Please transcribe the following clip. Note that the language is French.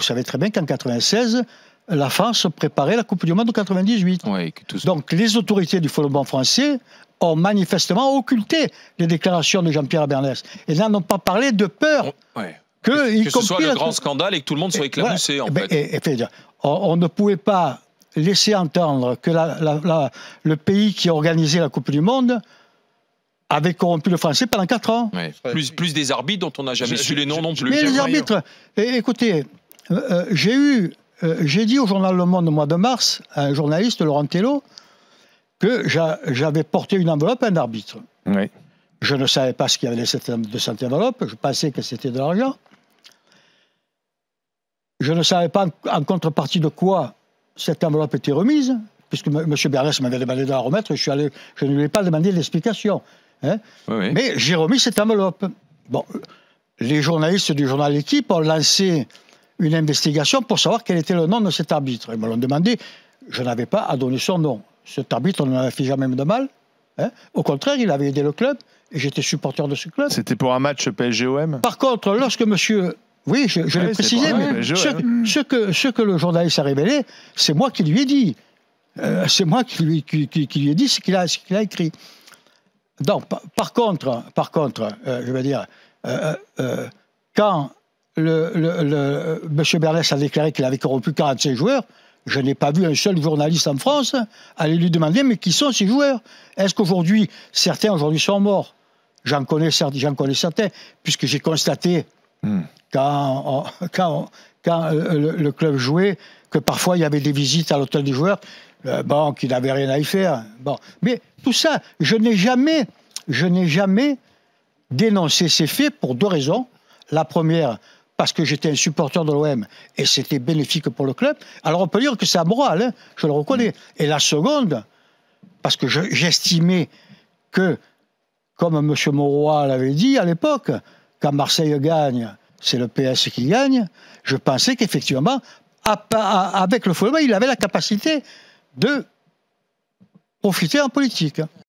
vous savez très bien qu'en 96, la France préparait la Coupe du Monde en 98. Donc les autorités du football français ont manifestement occulté les déclarations de Jean-Pierre Bernès. Et là, ont pas parlé de peur. Oh, que, ce soit le grand scandale et que tout le monde soit éclaboussé, en eh ben, fait. Eh, eh, on, ne pouvait pas laisser entendre que le pays qui organisait la Coupe du Monde avait corrompu le français pendant 4 ans. Plus, des arbitres dont on n'a jamais su les noms non plus. Mais les arbitres, écoutez, euh, euh, j'ai eu, euh, j'ai dit au journal Le Monde au mois de mars, à un journaliste, Laurent Tello, que j'avais porté une enveloppe à un arbitre. Je ne savais pas ce qu'il y avait de cette enveloppe, je pensais que c'était de l'argent. Je ne savais pas en contrepartie de quoi cette enveloppe était remise, puisque M. Berlès m'avait demandé de la remettre, je, suis allé, je ne lui ai pas demandé l'explication. Hein. Mais j'ai remis cette enveloppe. Bon, les journalistes du journal L'Équipe ont lancé une investigation pour savoir quel était le nom de cet arbitre. Ils me l'ont demandé, je n'avais pas à donner son nom. Cet arbitre, on m'avait fait jamais de mal. Hein. Au contraire, il avait aidé le club, et j'étais supporter de ce club. C'était pour un match PSGOM Par contre, lorsque monsieur oui, je, je l'ai précisé, mais ce, que, ce que le journaliste a révélé, c'est moi qui lui ai dit. Euh, c'est moi qui lui, qui, lui ai dit ce qu'il a, qu'il a, écrit. Donc, par, contre, par contre euh, je veux dire, euh, quand M. Berlès a déclaré qu'il avait corrompu 45 joueurs. Je n'ai pas vu un seul journaliste en France aller lui demander mais qui sont ces joueurs Est-ce qu'aujourd'hui, certains aujourd'hui sont morts J'en connais, connais, certains, puisque j'ai constaté hmm. quand, quand, euh, le, club jouait que parfois il y avait des visites à l'hôtel des joueurs, euh, bon, qui n'avaient rien à y faire. Bon. Mais tout ça, je n'ai jamais, je n'ai jamais dénoncé ces faits pour deux raisons. La première, parce que j'étais un supporter de l'OM et c'était bénéfique pour le club, alors on peut dire que c'est amoral, hein, je le reconnais. Et la seconde, parce que j'estimais que, comme M. Mauroy l'avait dit à l'époque, quand Marseille gagne, c'est le PS qui gagne, je pensais qu'effectivement, avec le football, il avait la capacité de profiter en politique.